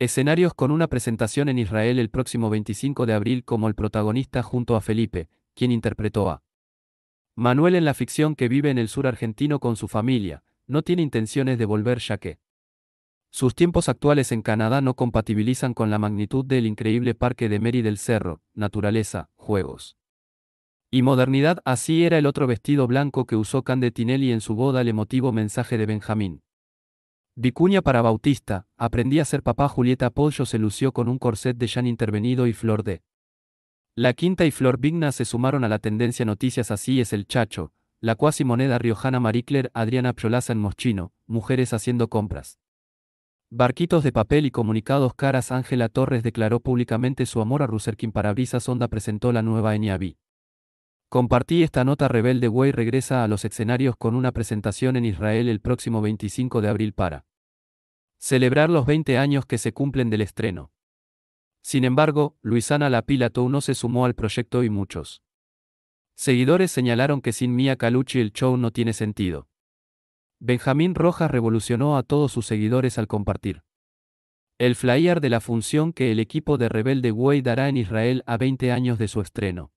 Escenarios con una presentación en Israel el próximo 25 de abril como el protagonista junto a Felipe, quien interpretó a Manuel en la ficción que vive en el sur argentino con su familia, no tiene intenciones de volver ya que sus tiempos actuales en Canadá no compatibilizan con la magnitud del increíble parque de Mary del Cerro, naturaleza, juegos y modernidad, así era el otro vestido blanco que usó Candetinelli en su boda el emotivo mensaje de Benjamín. Vicuña para Bautista, aprendí a ser papá Julieta Pollo se lució con un corset de Jean intervenido y Flor de. La Quinta y Flor Vigna se sumaron a la tendencia noticias así es el chacho, la cuasi moneda riojana Maricler Adriana Piolaza en Moschino, mujeres haciendo compras. Barquitos de papel y comunicados caras Ángela Torres declaró públicamente su amor a Ruserkin Parabrisas Sonda presentó la nueva Eniabi. Compartí esta nota Rebelde Way regresa a los escenarios con una presentación en Israel el próximo 25 de abril para celebrar los 20 años que se cumplen del estreno. Sin embargo, Luisana Lapilato no se sumó al proyecto y muchos seguidores señalaron que sin Mia Calucci el show no tiene sentido. Benjamín Rojas revolucionó a todos sus seguidores al compartir el flyer de la función que el equipo de Rebelde Way dará en Israel a 20 años de su estreno.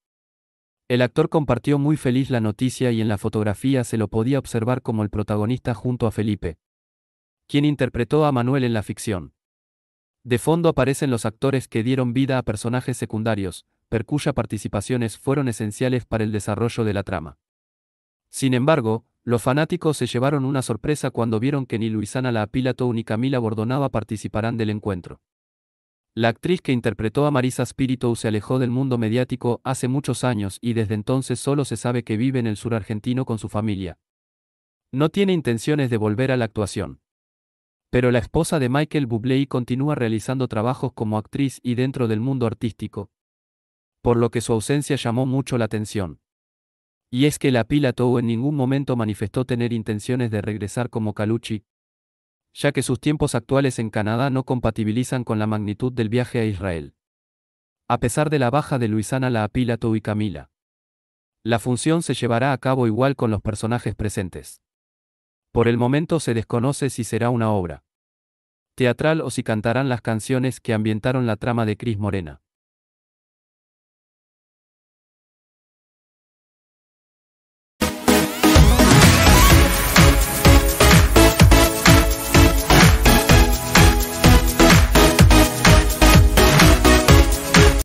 El actor compartió muy feliz la noticia y en la fotografía se lo podía observar como el protagonista junto a Felipe, quien interpretó a Manuel en la ficción. De fondo aparecen los actores que dieron vida a personajes secundarios, per cuya participaciones fueron esenciales para el desarrollo de la trama. Sin embargo, los fanáticos se llevaron una sorpresa cuando vieron que ni Luisana La Apilato ni Camila Bordonaba participarán del encuentro. La actriz que interpretó a Marisa Spiritou se alejó del mundo mediático hace muchos años y desde entonces solo se sabe que vive en el sur argentino con su familia. No tiene intenciones de volver a la actuación. Pero la esposa de Michael Bublé continúa realizando trabajos como actriz y dentro del mundo artístico. Por lo que su ausencia llamó mucho la atención. Y es que la Pila en ningún momento manifestó tener intenciones de regresar como Calucci, ya que sus tiempos actuales en Canadá no compatibilizan con la magnitud del viaje a Israel. A pesar de la baja de Luisana la apílato y Camila. La función se llevará a cabo igual con los personajes presentes. Por el momento se desconoce si será una obra teatral o si cantarán las canciones que ambientaron la trama de Cris Morena.